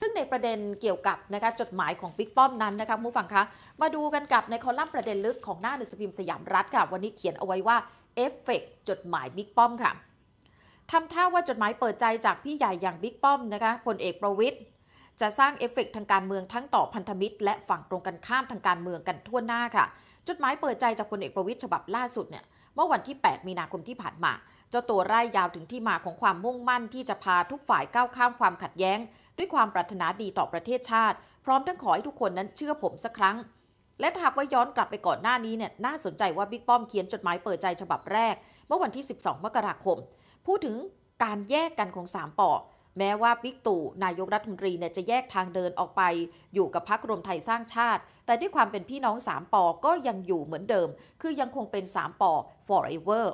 ซึ่งในประเด็นเกี่ยวกับนะคะจดหมายของบิ๊กป้อมนั้นนะคะผู้ฟังคะมาดูกันกับในคอลัมน์ประเด็นลึกของหน้าหนังสือพิมพ์สยามรัฐค่ะวันนี้เขียนเอาไว้ว่าเอฟเฟกจดหมายบิ๊กป้อมค่ะทำท่าว่าจดหมายเปิดใจจากพี่ใหญ่อย่างบิ๊กป้อมนะคะพลเอกประวิทย์จะสร้างเอฟเฟกทางการเมืองทั้งต่อพันธมิตรและฝั่งตรงกันข้ามทางการเมืองกันทั่วหน้าค่ะจดหมายเปิดใจจากพลเอกประวิทย์ฉบับล่าสุดเนี่ยเมื่อวันที่ 8 มีนาคมที่ผ่านมาเจ้าตัวไร่ยาวถึงที่มาของความมุ่งมั่นที่จะพาทุกฝ่ายก้าวข้ามความขัดแย้ง ด้วยความปรารถนาดีต่อประเทศชาติพร้อมทั้งขอให้ทุกคนนั้นเชื่อผมสักครั้ง และหากว่าย้อนกลับไปก่อนหน้านี้เนี่ยน่าสนใจว่าบิ๊กป้อมเขียนจดหมาย เปิดใจฉบับแรก เมื่อวันที่ 12 มกราคม พูดถึงการแยกกันของสามปอแม้ว่าบิ๊กตู่นายกรัฐมนตรีเนี่ยจะแยกทางเดินออกไป อยู่กับพรรครวมไทยสร้างชาติ แต่ด้วยความเป็นพี่น้องสามปอก็ยังอยู่เหมือนเดิม คือยังคงเป็นสามปอ forever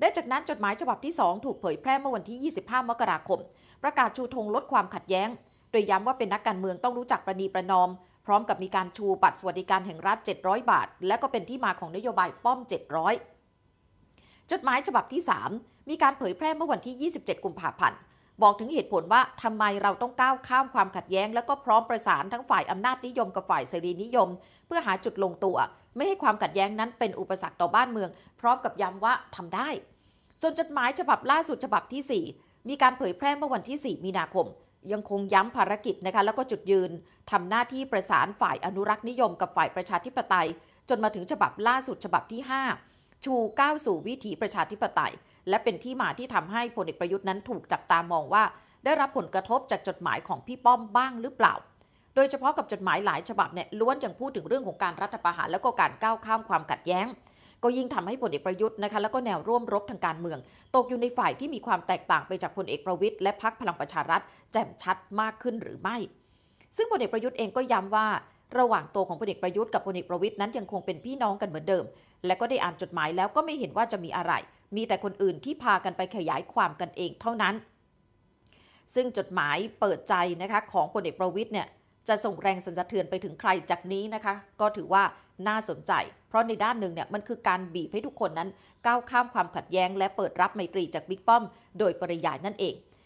ได้จากนั้นจดหมายฉบับที่ 2 ถูกเผยแพร่เมื่อวันที่ 25 มกราคม ประกาศชูธงลดความขัดแย้ง โดยย้ำว่าเป็นนักการเมืองต้องรู้จักประนีประนอม พร้อมกับมีการชูบัตรสวัสดิการแห่งรัฐ 700 บาท และก็เป็นที่มาของนโยบายป้อม 700 จดหมายฉบับที่ 3 มีการเผยแพร่เมื่อวันที่ 27 กุมภาพันธ์บอกถึงเหตุผลว่าทำไมเราต้องก้าวข้ามความขัดแย้งแล้วก็พร้อมประสานทั้งฝ่ายอำนาจนิยมกับฝ่ายเสรีนิยม เพื่อหาจุดลงตัว ไม่ให้ความขัดแย้งนั้นเป็นอุปสรรคต่อบ้านเมือง พร้อมกับย้ำว่าทำได้ส่วนจดหมายฉบับล่าสุดฉบับที่ 4 มีการเผยแพร่เมื่อวันที่ 4 มีนาคม ยังคงย้ำภารกิจนะคะแล้วก็จุดยืนทำหน้าที่ประสานฝ่ายอนุรักษ์นิยมกับฝ่ายประชาธิปไตย จนมาถึงฉบับล่าสุดฉบับที่ 5 ชูก้าวสู่วิถีประชาธิปไตยและเป็นที่มาที่ทำให้พลเอกประยุทธ์นั้นถูกจับตามองว่า ได้รับผลกระทบจากจดหมายของพี่ป้อมบ้างหรือเปล่า โดยเฉพาะกับจดหมายหลายฉบับเนี่ยล้วนยังพูดถึงเรื่องของการรัฐประหารและก็การก้าวข้ามความขัดแย้ง ก็ยิ่งทำให้พลเอก ประยุทธ์นะคะแล้วก็แนวร่วมรบทางการเมือง ตกอยู่ในฝ่ายที่มีความแตกต่างไปจากพลเอกประวิทย์และพักพลังประชารัฐแจ่มชัดมากขึ้นหรือไม่ ซึ่งพลเอกประยุทธ์เองก็ย้ำว่า ระหว่างตัวของพลเอกประยุทธ์กับพลเอกประวิทย์นั้นยังคงเป็นพี่น้องกันเหมือนเดิม และก็ได้อ่านจดหมายแล้วก็ไม่เห็นว่าจะมีอะไรมีแต่คนอื่นที่พากันไปขยายความกันเองเท่านั้น ซึ่งจดหมายเปิดใจนะคะของพลเอกประวิทย์เนี่ยจะส่งแรงสันสะเทือนไปถึงใครจากนี้นะคะก็ถือว่าน่าสนใจ เพราะในด้านหนึ่งเนี่ยมันคือการบีบให้ทุกคนนั้น ก้าวข้ามความขัดแย้ง และเปิดรับไมตรีจากบิ๊กป้อม โดยปริยายนั่นเอง